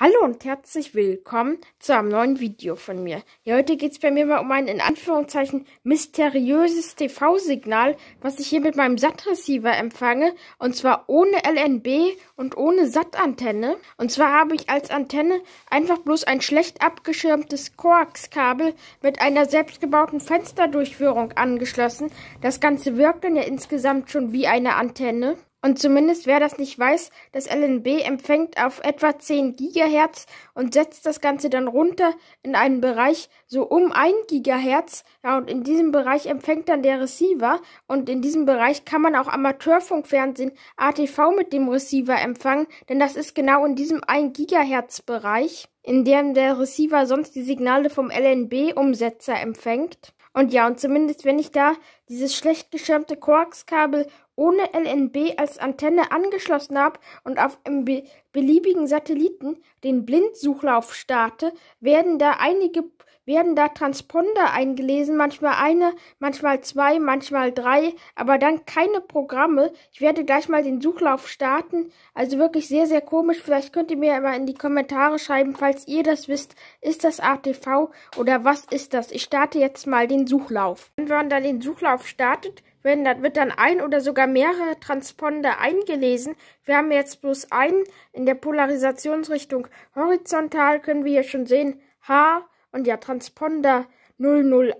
Hallo und herzlich willkommen zu einem neuen Video von mir. Ja, heute geht es bei mir mal um ein in Anführungszeichen mysteriöses TV-Signal, was ich hier mit meinem SAT-Receiver empfange. Und zwar ohne LNB und ohne SAT-Antenne. Und zwar habe ich als Antenne einfach bloß ein schlecht abgeschirmtes Koax-Kabel mit einer selbstgebauten Fensterdurchführung angeschlossen. Das Ganze wirkt dann ja insgesamt schon wie eine Antenne. Und zumindest wer das nicht weiß, das LNB empfängt auf etwa 10 Gigahertz und setzt das Ganze dann runter in einen Bereich so um 1 Gigahertz. Ja, und in diesem Bereich empfängt dann der Receiver und in diesem Bereich kann man auch Amateurfunkfernsehen ATV mit dem Receiver empfangen, denn das ist genau in diesem 1 Gigahertz Bereich, in dem der Receiver sonst die Signale vom LNB Umsetzer empfängt. Und ja, und zumindest wenn ich da dieses schlecht geschirmte Koaxkabel ohne LNB als Antenne angeschlossen habe und auf einem be beliebigen Satelliten den Blindsuchlauf starte, werden da einige werden da Transponder eingelesen, manchmal eine, manchmal zwei, manchmal drei, aber dann keine Programme. Ich werde gleich mal den Suchlauf starten. Also wirklich sehr, sehr komisch. Vielleicht könnt ihr mir mal in die Kommentare schreiben, falls ihr das wisst. Ist das ATV oder was ist das? Ich starte jetzt mal den Suchlauf. Wenn man da den Suchlauf startet, werden, dann wird dann ein oder sogar mehrere Transponder eingelesen. Wir haben jetzt bloß einen in der Polarisationsrichtung. Horizontal können wir hier schon sehen, H, und ja, Transponder 001.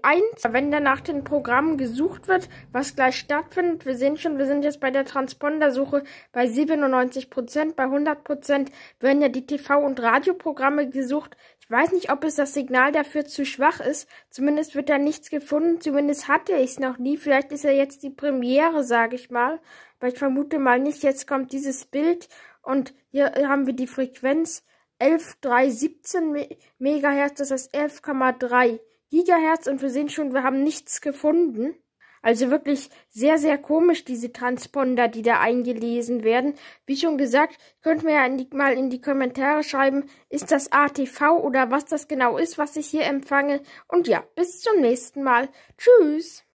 Wenn nach den Programmen gesucht wird, was gleich stattfindet, wir sehen schon, wir sind jetzt bei der Transponder-Suche bei 97 bei 100 werden ja die TV- und Radioprogramme gesucht. Ich weiß nicht, ob es das Signal dafür zu schwach ist. Zumindest wird da nichts gefunden. Zumindest hatte ich es noch nie. Vielleicht ist ja jetzt die Premiere, sage ich mal. Aber ich vermute mal nicht. Jetzt kommt dieses Bild und hier haben wir die Frequenz 11317 Megahertz, das heißt 11,3 Gigahertz und wir sehen schon, wir haben nichts gefunden. Also wirklich sehr, sehr komisch, diese Transponder, die da eingelesen werden. Wie schon gesagt, könnt mir ja in die, mal in die Kommentare schreiben, ist das ATV oder was das genau ist, was ich hier empfange. Und ja, bis zum nächsten Mal. Tschüss!